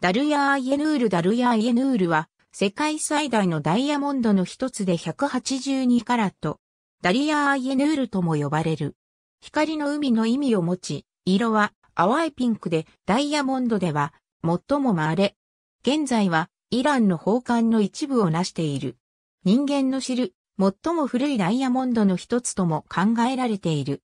ダルヤーイエヌールダルヤーイエヌールは世界最大のダイヤモンドの一つで182カラット。ダリヤーイエヌールとも呼ばれる。光の海の意味を持ち、色は淡いピンクでダイヤモンドでは最もまれ。現在はイランの宝冠の一部を成している。人間の知る最も古いダイヤモンドの一つとも考えられている。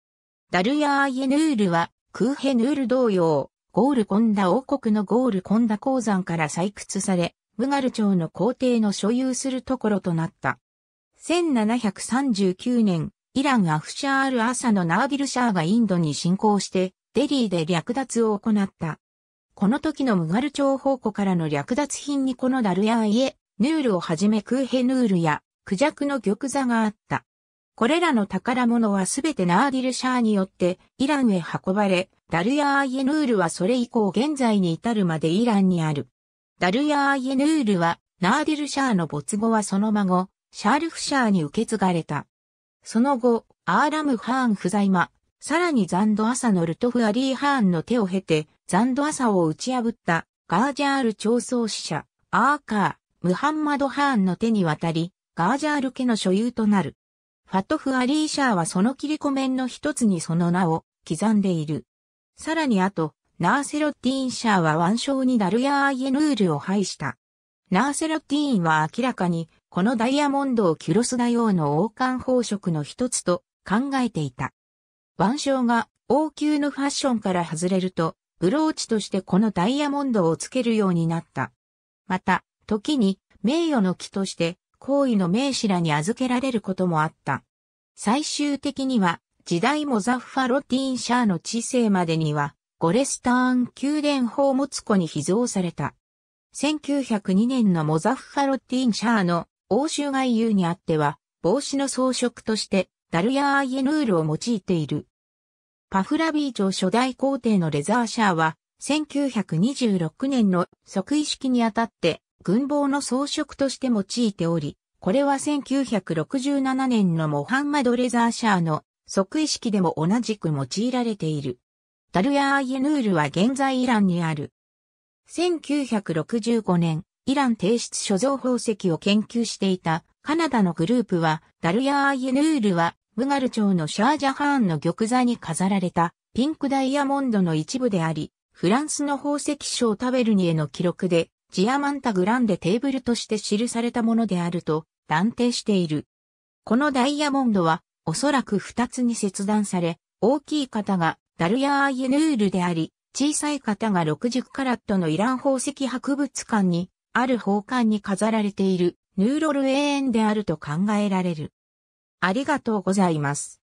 ダルヤーイエヌールはクーヘヌール同様、ゴールコンダ王国のゴールコンダ鉱山から採掘され、ムガル朝の皇帝の所有するところとなった。1739年、イランアフシャール・アサのナービル・シャーがインドに侵攻して、デリーで略奪を行った。この時のムガル朝宝庫からの略奪品にこのダルヤーイエ、ヌールをはじめクーヘヌールやクジャクの玉座があった。これらの宝物はすべてナーディル・シャーによってイランへ運ばれ、ダルヤー・イエヌールはそれ以降現在に至るまでイランにある。ダルヤー・イエヌールは、ナーディル・シャーの没後はその孫、シャールフ・シャーに受け継がれた。その後、アーラム・ハーン不在間、さらにザンド・アサのルトフ・アリー・ハーンの手を経て、ザンド・アサを打ち破ったガージャール調創使者、アーカー、ムハンマド・ハーンの手に渡り、ガージャール家の所有となる。ファトフ・アリーシャーはその切り込面の一つにその名を刻んでいる。さらにあと、ナーセロッティーン・シャーは腕章にダルヤー・アイエヌールを配した。ナーセロッティーンは明らかに、このダイヤモンドをキュロスダ用の王冠宝飾の一つと考えていた。腕章が王宮のファッションから外れると、ブローチとしてこのダイヤモンドをつけるようになった。また、時に名誉の木として皇位の名士らに預けられることもあった。最終的には、時代もザッファロティンシャーの知性までには、ゴレスターン宮殿宝物庫に秘蔵された。1902年のモザッファロティンシャーの欧州外遊にあっては、帽子の装飾として、ダルヤーイエヌールを用いている。パフラビー朝初代皇帝のレザーシャーは、1926年の即位式にあたって、軍帽の装飾として用いており、これは1967年のモハンマド・レザーシャーの即位式でも同じく用いられている。ダルヤー・アイエヌールは現在イランにある。1965年、イラン提出所蔵宝石を研究していたカナダのグループは、ダルヤー・アイエヌールは、ムガル町のシャージャハーンの玉座に飾られたピンクダイヤモンドの一部であり、フランスの宝石商タベルニエの記録でジアマンタグランデテーブルとして記されたものであると断定している。このダイヤモンドはおそらく2つに切断され、大きい方がダルヤーイエヌールであり、小さい方が60カラットのイラン宝石博物館にある宝冠に飾られているヌーロル永遠であると考えられる。ありがとうございます。